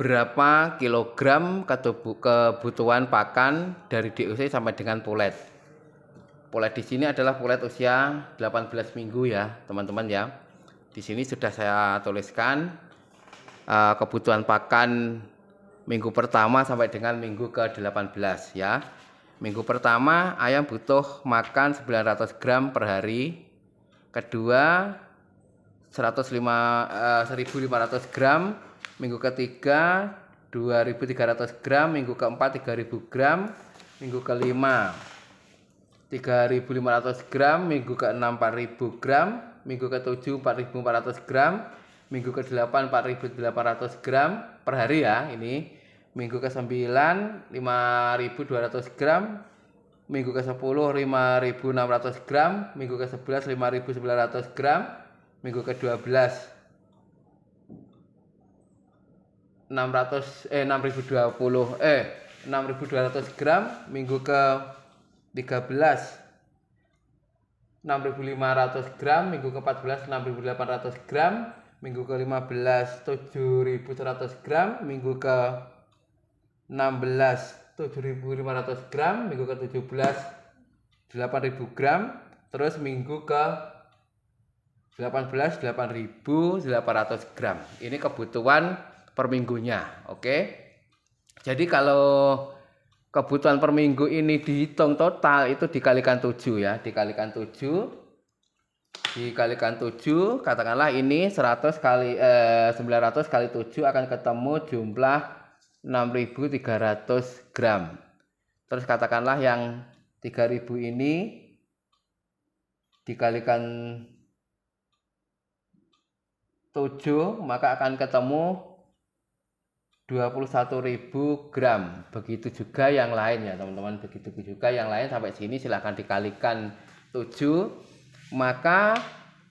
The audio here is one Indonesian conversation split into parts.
berapa kilogram kebutuhan pakan dari DOC sampai dengan pulet. Pulet di sini adalah pulet usia 18 minggu ya, teman-teman ya. Di sini sudah saya tuliskan eh, kebutuhan pakan minggu pertama sampai dengan minggu ke-18 ya. Minggu pertama ayam butuh makan 900 gram per hari. Kedua 105 eh, 1500 gram minggu ketiga 2300 gram, minggu keempat 3000 gram, minggu kelima 3500 gram, minggu keenam 4000 gram, minggu ketujuh 4400 gram, minggu ke-8 4800 gram per hari ya ini. Minggu ke-9 5200 gram, minggu ke-10 5600 gram, minggu ke-11 5900 gram, minggu ke-12 600 eh 6020 eh 6200 gram minggu ke 13 6500 gram minggu ke 14 6800 gram minggu ke 15 7100 gram minggu ke 16 7500 gram minggu ke 17 8000 gram terus minggu ke 18 8800 gram ini kebutuhan per minggunya. Oke. Jadi kalau kebutuhan per minggu ini dihitung total itu dikalikan 7 ya, dikalikan 7 dikalikan 7 katakanlah ini 100 kali eh, 900 kali 7 akan ketemu jumlah 6300 gram. Terus katakanlah yang 3000 ini dikalikan 7 maka akan ketemu 21.000 gram. Begitu juga yang lain ya teman-teman. Begitu juga yang lain sampai sini silahkan dikalikan 7. Maka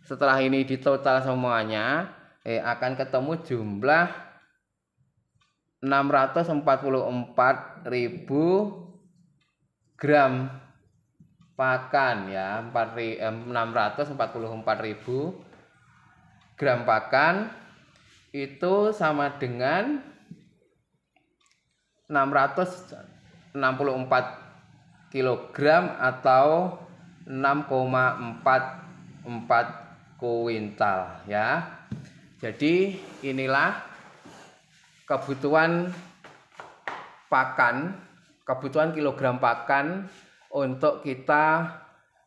setelah ini ditotal semuanya eh, akan ketemu jumlah 644.000 gram pakan ya 644.000 gram pakan itu sama dengan 664 kg atau 6,44 kuintal ya. Jadi inilah kebutuhan pakan, kebutuhan kilogram pakan untuk kita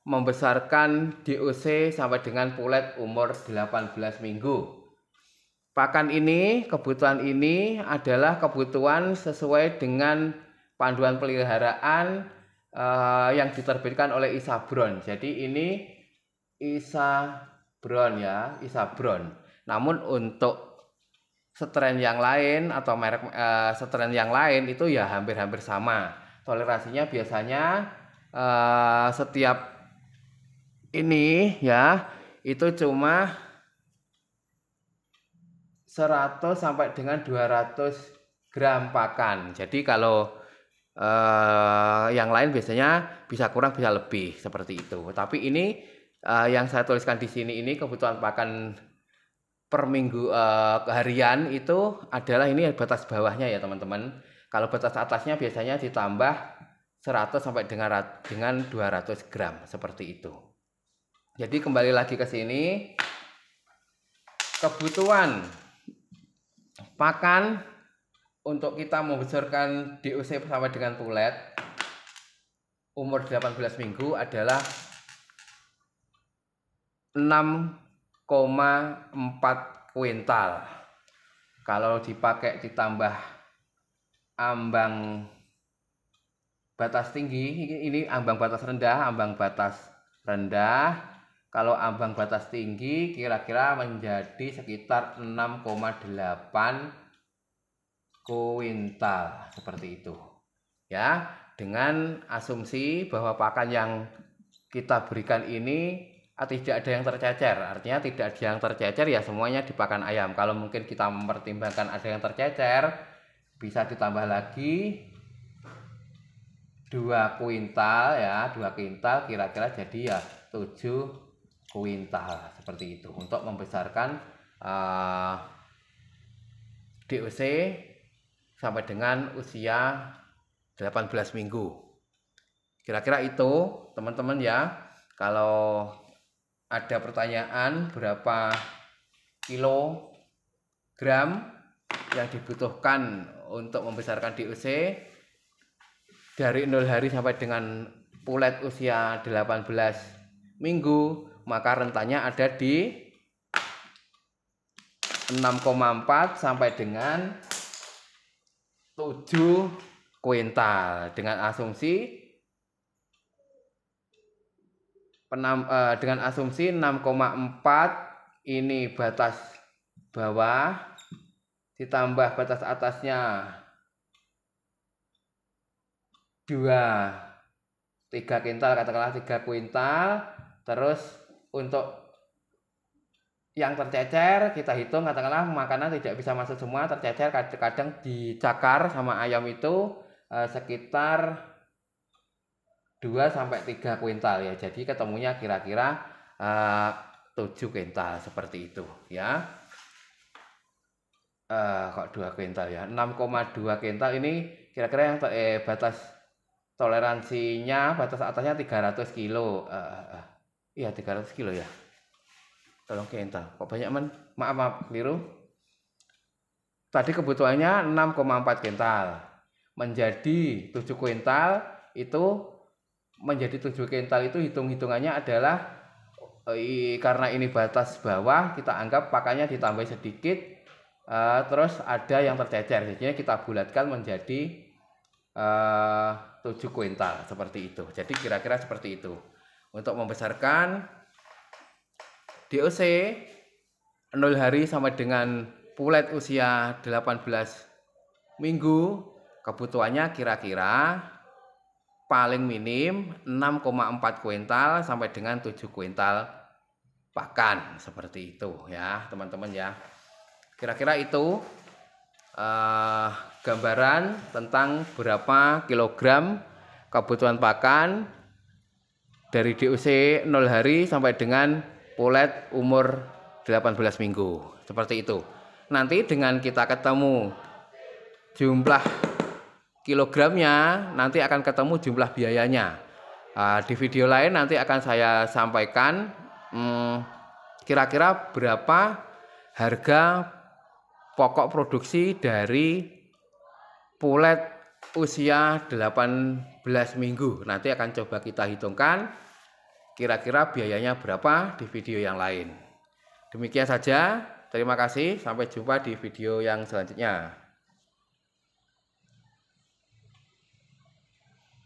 membesarkan DOC sampai dengan pulet umur 18 minggu. Pakan ini, kebutuhan ini adalah kebutuhan sesuai dengan panduan peliharaan uh, yang diterbitkan oleh Isabron. Jadi ini Isabron ya, Isabron. Namun untuk setren yang lain atau merek uh, eh, setren yang lain itu ya hampir-hampir sama. Toleransinya biasanya uh, setiap ini ya itu cuma 100 sampai dengan 200 gram pakan. Jadi kalau eh, yang lain biasanya bisa kurang bisa lebih seperti itu. Tapi ini eh, yang saya tuliskan di sini ini kebutuhan pakan per minggu eh, harian itu adalah ini batas bawahnya ya teman-teman. Kalau batas atasnya biasanya ditambah 100 sampai dengan dengan 200 gram seperti itu. Jadi kembali lagi ke sini kebutuhan pakan untuk kita membesarkan DOC bersama dengan tulet umur 18 minggu adalah 6,4 kuintal kalau dipakai ditambah ambang batas tinggi ini ambang batas rendah ambang batas rendah kalau ambang batas tinggi kira-kira menjadi sekitar 6,8 kuintal seperti itu. Ya, dengan asumsi bahwa pakan yang kita berikan ini ah, tidak ada yang tercecer artinya tidak ada yang tercecer ya semuanya dipakan ayam kalau mungkin kita mempertimbangkan ada yang tercecer bisa ditambah lagi dua kuintal ya dua kuintal kira-kira jadi ya tujuh kuintal seperti itu untuk membesarkan uh, eh, DOC sampai dengan usia 18 minggu. Kira-kira itu teman-teman ya. Kalau ada pertanyaan berapa kilo gram yang dibutuhkan untuk membesarkan DOC dari 0 hari sampai dengan pulet usia 18 minggu maka rentannya ada di 6,4 sampai dengan 7 kuintal dengan asumsi penam, eh, dengan asumsi 6,4 ini batas bawah ditambah batas atasnya 2 3 kuintal katakanlah 3 kuintal terus untuk yang tercecer kita hitung katakanlah makanan tidak bisa masuk semua tercecer kadang-kadang dicakar sama ayam itu eh, sekitar 2 sampai 3 kuintal ya. Jadi ketemunya kira-kira eh, 7 kuintal seperti itu ya. Eh, kok 2 kuintal ya. 6,2 kuintal ini kira-kira yang eh, batas toleransinya batas atasnya 300 kilo. Eh, eh, eh. Iya 300 kilo ya. Tolong ke entah. Kok banyak men? Maaf maaf keliru. Tadi kebutuhannya 6,4 kental. Menjadi 7 kental itu menjadi 7 kental itu hitung-hitungannya adalah eh, karena ini batas bawah kita anggap pakannya ditambah sedikit eh, terus ada yang tercecer jadinya kita bulatkan menjadi e, eh, 7 kental seperti itu. Jadi kira-kira seperti itu untuk membesarkan DOC 0 hari sampai dengan pulet usia 18 minggu kebutuhannya kira-kira paling minim 6,4 kuintal sampai dengan 7 kuintal pakan seperti itu ya teman-teman ya kira-kira itu eh, gambaran tentang berapa kilogram kebutuhan pakan dari DOC 0 hari sampai dengan polet umur 18 minggu. Seperti itu. Nanti dengan kita ketemu jumlah kilogramnya, nanti akan ketemu jumlah biayanya. Uh, di video lain nanti akan saya sampaikan hmm, kira-kira hmm, berapa harga pokok produksi dari pulet usia 8 belas minggu. Nanti akan coba kita hitungkan kira-kira biayanya berapa di video yang lain. Demikian saja. Terima kasih. Sampai jumpa di video yang selanjutnya.